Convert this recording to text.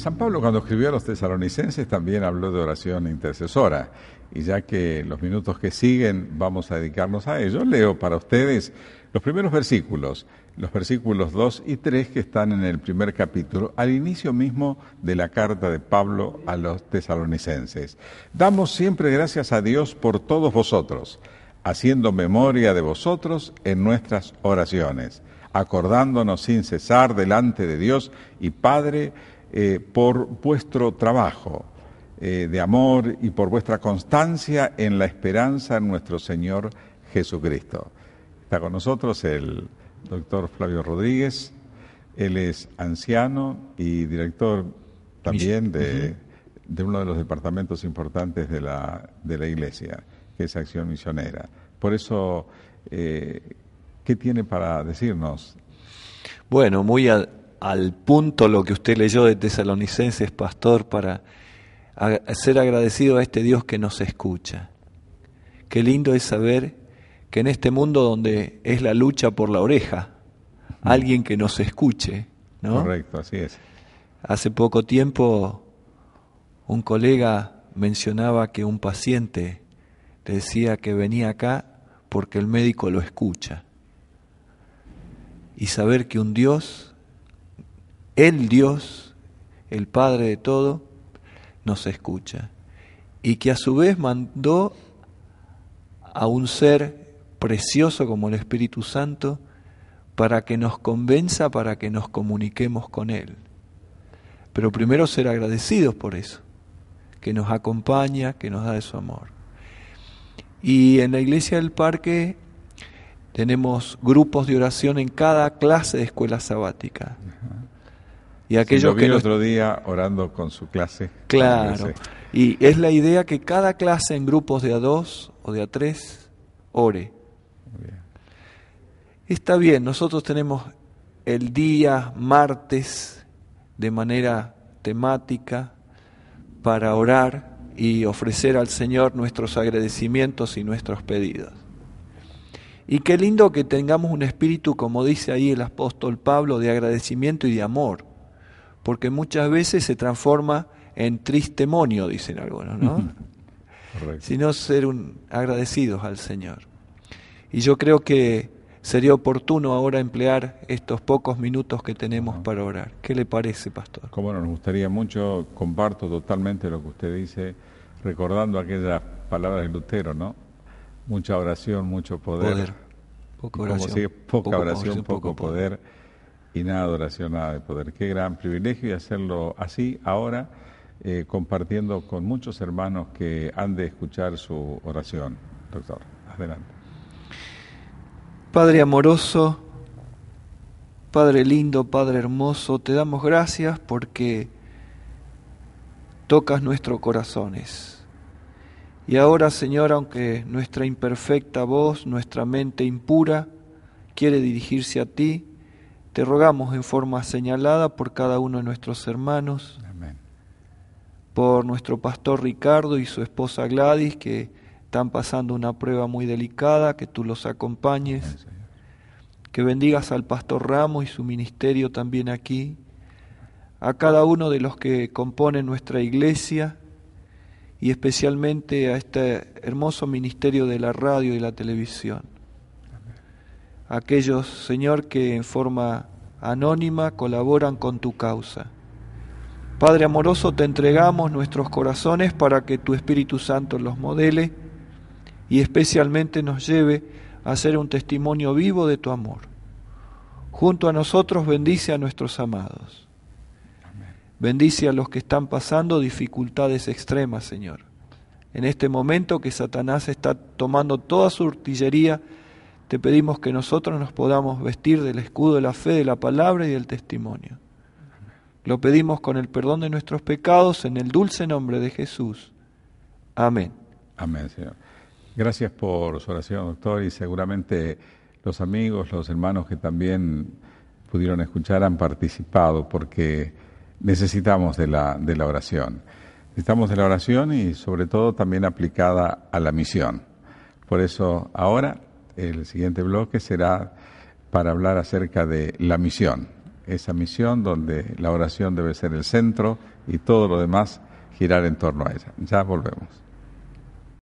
San Pablo cuando escribió a los tesalonicenses también habló de oración intercesora y ya que los minutos que siguen vamos a dedicarnos a ello, leo para ustedes los primeros versículos, los versículos 2 y 3 que están en el primer capítulo, al inicio mismo de la carta de Pablo a los tesalonicenses. Damos siempre gracias a Dios por todos vosotros, haciendo memoria de vosotros en nuestras oraciones, acordándonos sin cesar delante de Dios y Padre, eh, por vuestro trabajo eh, de amor y por vuestra constancia en la esperanza en nuestro Señor Jesucristo. Está con nosotros el doctor Flavio Rodríguez, él es anciano y director también de, uno de los departamentos importantes de la, de la Iglesia, que es Acción Misionera. Por eso, eh, ¿qué tiene para decirnos? Bueno, muy al punto lo que usted leyó de Tesalonicenses, pastor, para ser agradecido a este Dios que nos escucha. Qué lindo es saber que en este mundo donde es la lucha por la oreja, alguien que nos escuche, ¿no? Correcto, así es. Hace poco tiempo un colega mencionaba que un paciente decía que venía acá porque el médico lo escucha. Y saber que un Dios el Dios, el Padre de todo, nos escucha. Y que a su vez mandó a un ser precioso como el Espíritu Santo para que nos convenza, para que nos comuniquemos con Él. Pero primero ser agradecidos por eso, que nos acompaña, que nos da de su amor. Y en la iglesia del parque tenemos grupos de oración en cada clase de escuela sabática. Y aquellos vi el otro día orando con su clase. Claro. Y es la idea que cada clase en grupos de a dos o de a tres ore. Está bien, nosotros tenemos el día martes de manera temática para orar y ofrecer al Señor nuestros agradecimientos y nuestros pedidos. Y qué lindo que tengamos un espíritu, como dice ahí el apóstol Pablo, de agradecimiento y de amor porque muchas veces se transforma en tristemonio, dicen algunos, ¿no? sino ser un, agradecidos al Señor. Y yo creo que sería oportuno ahora emplear estos pocos minutos que tenemos para orar. ¿Qué le parece, pastor? Como nos gustaría mucho, comparto totalmente lo que usted dice, recordando aquellas palabras de Lutero, ¿no? Mucha oración, mucho poder. poder. oración, poco oración, poco, poder y nada oración, nada de poder. Qué gran privilegio y hacerlo así ahora, eh, compartiendo con muchos hermanos que han de escuchar su oración. Doctor, adelante. Padre amoroso, Padre lindo, Padre hermoso, te damos gracias porque tocas nuestros corazones. Y ahora, Señor, aunque nuestra imperfecta voz, nuestra mente impura, quiere dirigirse a ti, te rogamos en forma señalada por cada uno de nuestros hermanos, por nuestro pastor Ricardo y su esposa Gladys, que están pasando una prueba muy delicada, que tú los acompañes, que bendigas al pastor Ramos y su ministerio también aquí, a cada uno de los que componen nuestra iglesia y especialmente a este hermoso ministerio de la radio y la televisión aquellos, Señor, que en forma anónima colaboran con tu causa. Padre amoroso, te entregamos nuestros corazones para que tu Espíritu Santo los modele y especialmente nos lleve a ser un testimonio vivo de tu amor. Junto a nosotros bendice a nuestros amados. Bendice a los que están pasando dificultades extremas, Señor. En este momento que Satanás está tomando toda su artillería, te pedimos que nosotros nos podamos vestir del escudo de la fe, de la palabra y del testimonio. Lo pedimos con el perdón de nuestros pecados en el dulce nombre de Jesús. Amén. Amén, Señor. Gracias por su oración, doctor, y seguramente los amigos, los hermanos que también pudieron escuchar han participado porque necesitamos de la, de la oración. Necesitamos de la oración y sobre todo también aplicada a la misión. Por eso ahora el siguiente bloque será para hablar acerca de la misión, esa misión donde la oración debe ser el centro y todo lo demás girar en torno a ella. Ya volvemos.